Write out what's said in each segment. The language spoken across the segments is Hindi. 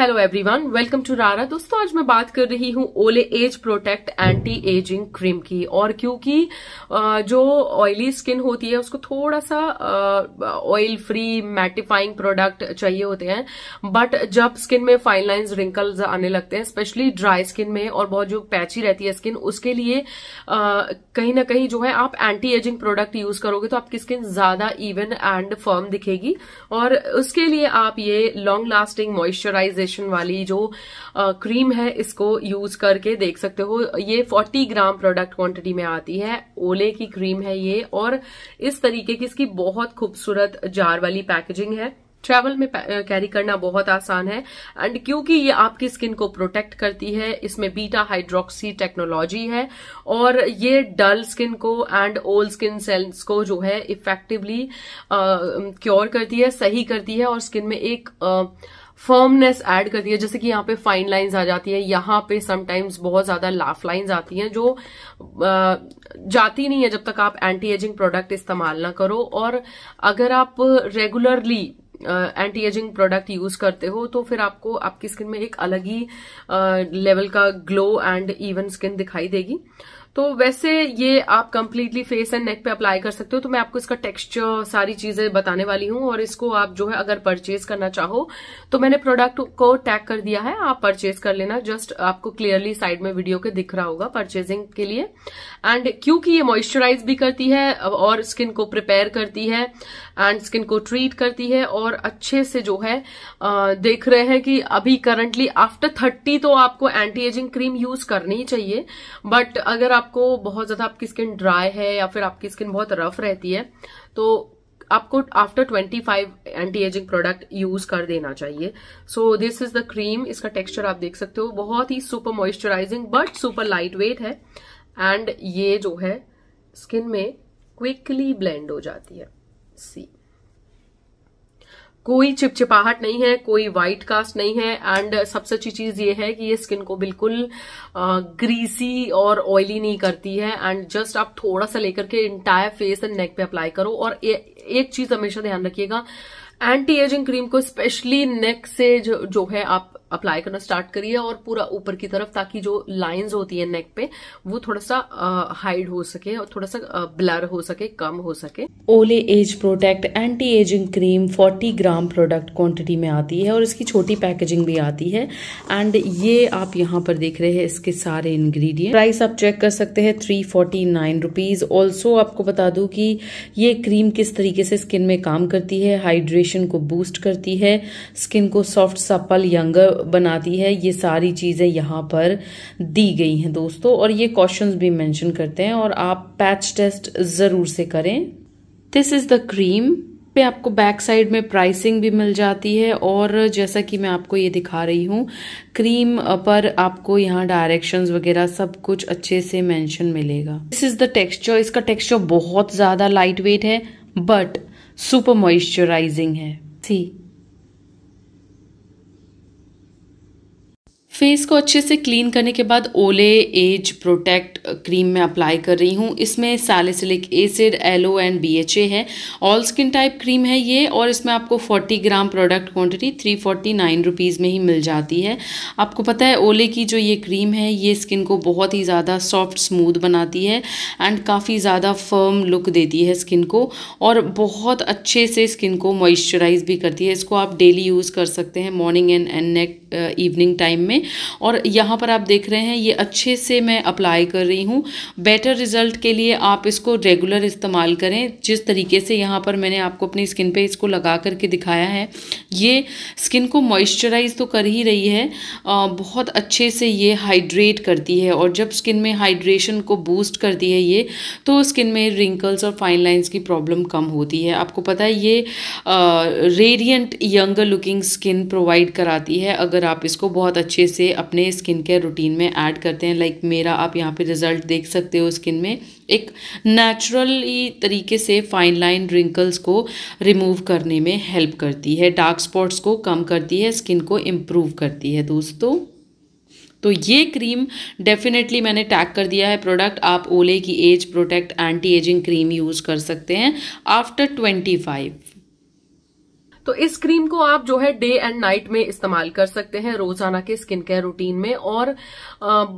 हेलो एवरीवन वेलकम टू रारा दोस्तों आज मैं बात कर रही हूँ Olay age protect anti ageing cream की और क्योंकि जो ऑयली स्किन होती है उसको थोड़ा सा ऑयल फ्री मैटिफाइंग प्रोडक्ट चाहिए होते हैं बट जब स्किन में फाइन लाइंस रिंकल्स आने लगते हैं स्पेशली ड्राई स्किन में और बहुत जो पैची रहती है स्किन उसके लिए कहीं ना कहीं जो है आप एंटी एजिंग प्रोडक्ट यूज करोगे तो आपकी स्किन ज्यादा इवन एंड फर्म दिखेगी और उसके लिए आप ये लॉन्ग लास्टिंग मॉइस्चराइजेशन कंडीशन वाली जो क्रीम है इसको यूज करके देख सकते हो ये 40 ग्राम प्रोडक्ट क्वांटिटी में आती है ओले की क्रीम है ये और इस तरीके की इसकी बहुत खूबसूरत जार वाली पैकेजिंग है ट्रैवल में कैरी करना बहुत आसान है एंड क्योंकि ये आपकी स्किन को प्रोटेक्ट करती है इसमें बीटा हाइड्रोक्सी टेक्नोलॉजी है और ये डल स्किन को एंड ओल्ड स्किन सेल्स को जो है इफेक्टिवली क्योर करती है सही करती है और स्किन में एक uh, फर्मनेस एड करती है जैसे कि यहाँ पे फाइन लाइन्स आ जाती है यहाँ पे समटाइम्स बहुत ज्यादा लाफ लाइन्स आती हैं जो जाती नहीं है जब तक आप एंटी एजिंग प्रोडक्ट इस्तेमाल ना करो और अगर आप regularly anti ageing product use करते हो तो फिर आपको आपकी स्किन में एक अलग ही लेवल का ग्लो एंड इवन स्किन दिखाई देगी तो वैसे ये आप कंप्लीटली फेस एंड नेक पे अप्लाई कर सकते हो तो मैं आपको इसका टेक्सचर सारी चीजें बताने वाली हूं और इसको आप जो है अगर परचेज करना चाहो तो मैंने प्रोडक्ट को टैग कर दिया है आप परचेज कर लेना जस्ट आपको क्लियरली साइड में वीडियो के दिख रहा होगा परचेजिंग के लिए एंड क्योंकि ये मॉइस्चराइज भी करती है और स्किन को प्रिपेयर करती है एंड स्किन को ट्रीट करती है और अच्छे से जो है देख रहे हैं कि अभी करंटली आफ्टर थर्टी तो आपको एंटी एजिंग क्रीम यूज करनी ही चाहिए बट अगर आप आपको बहुत ज़्यादा आपकी स्किन ड्राई है या फिर आपकी स्किन बहुत रफ रहती है तो आपको after 25 anti ageing product use कर देना चाहिए so this is the cream इसका टेक्सचर आप देख सकते हो बहुत ही super moisturising but super light weight है एंड ये जो है स्किन में क्विकली ब्लेंड हो जाती है सी कोई चिपचिपाहट नहीं है कोई वाइट कास्ट नहीं है एंड सबसे अच्छी चीज ये है कि ये स्किन को बिल्कुल ग्रीसी और ऑयली नहीं करती है एंड जस्ट आप थोड़ा सा लेकर के इंटायर फेस एंड नेक पे अप्लाई करो और ए, एक चीज हमेशा ध्यान रखिएगा एंटी एजिंग क्रीम को स्पेशली नेक से जो, जो है आप अप्लाई करना स्टार्ट करिए और पूरा ऊपर की तरफ ताकि जो लाइंस होती है नेक पे वो थोड़ा सा हाइड हो सके और थोड़ा सा ब्लर हो सके कम हो सके Olay age protect anti ageing cream 40 gram product quantity में आती है और इसकी छोटी पैकेजिंग भी आती है एंड ये आप यहाँ पर देख रहे हैं इसके सारे इन्ग्रीडियंट प्राइस आप चेक कर सकते हैं three forty nine rupees also आपको बता दू की ये क्रीम किस तरीके से स्किन में काम करती है हाइड्रेशन को बूस्ट करती है स्किन को सॉफ्ट सपल यंगर बनाती है ये सारी चीज़ें यहाँ पर दी गई हैं दोस्तों और ये क्वेश्चंस भी मेंशन करते हैं और आप पैच टेस्ट ज़रूर से करें दिस इज़ द क्रीम पे आपको बैक साइड में प्राइसिंग भी मिल जाती है और जैसा कि मैं आपको ये दिखा रही हूँ क्रीम पर आपको यहाँ डायरेक्शंस वगैरह सब कुछ अच्छे से मेंशन मिलेगा दिस इज़ द टेक्सचर इसका टेक्सचर बहुत ज़्यादा लाइट वेट है बट सुपर मॉइस्चराइजिंग है सी फेस को अच्छे से क्लीन करने के बाद ओले एज प्रोटेक्ट क्रीम मैं अप्लाई कर रही हूँ इसमें salicylic acid aloe and BHA है ऑल स्किन टाइप क्रीम है ये और इसमें आपको 40 gram product quantity three forty nine rupees में ही मिल जाती है आपको पता है ओले की जो ये क्रीम है ये स्किन को बहुत ही ज़्यादा सॉफ्ट स्मूद बनाती है एंड काफ़ी ज़्यादा फर्म लुक देती है स्किन को और बहुत अच्छे से स्किन को मॉइस्चराइज भी करती है इसको आप डेली यूज़ कर सकते हैं morning and and neck evening time में और यहाँ पर आप देख रहे हैं ये अच्छे से मैं अप्लाई कर रही हूँ बेटर रिजल्ट के लिए आप इसको रेगुलर इस्तेमाल करें जिस तरीके से यहाँ पर मैंने आपको अपनी स्किन पे इसको लगा करके दिखाया है ये स्किन को मॉइस्चराइज तो कर ही रही है बहुत अच्छे से ये हाइड्रेट करती है और जब स्किन में हाइड्रेशन को बूस्ट करती है ये तो स्किन में रिंकल्स और फाइन लाइन्स की प्रॉब्लम कम होती है आपको पता है ये radiant younger looking skin provide कराती है अगर आप इसको बहुत अच्छे से अपने स्किन केयर रूटीन में ऐड करते हैं लाइक मेरा आप यहाँ पे रिजल्ट देख सकते हो स्किन में एक नेचुरली तरीके से फाइन लाइन रिंकल्स को रिमूव करने में हेल्प करती है डार्क स्पॉट्स को कम करती है स्किन को इम्प्रूव करती है दोस्तों तो ये क्रीम डेफिनेटली मैंने टैग कर दिया है प्रोडक्ट आप ओले की age protect anti ageing cream use कर सकते हैं आफ्टर ट्वेंटी फाइव तो इस क्रीम को आप जो है डे एंड नाइट में इस्तेमाल कर सकते हैं रोजाना के स्किन केयर रूटीन में और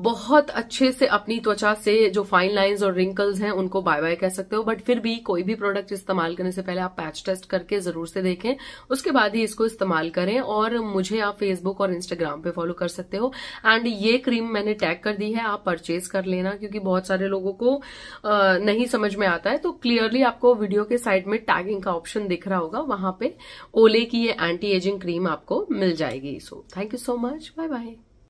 बहुत अच्छे से अपनी त्वचा से जो फाइन लाइंस और रिंकल्स हैं उनको बाय बाय कह सकते हो बट फिर भी कोई भी प्रोडक्ट इस्तेमाल करने से पहले आप पैच टेस्ट करके जरूर से देखें उसके बाद ही इसको इस्तेमाल करें और मुझे आप फेसबुक और इंस्टाग्राम पे फॉलो कर सकते हो एंड ये क्रीम मैंने टैग कर दी है आप परचेज कर लेना क्योंकि बहुत सारे लोगों को नहीं समझ में आता है तो क्लियरली आपको वीडियो के साइड में टैगिंग का ऑप्शन दिख रहा होगा वहां पर ओले की ये एंटी एजिंग क्रीम आपको मिल जाएगी so thank you so much bye bye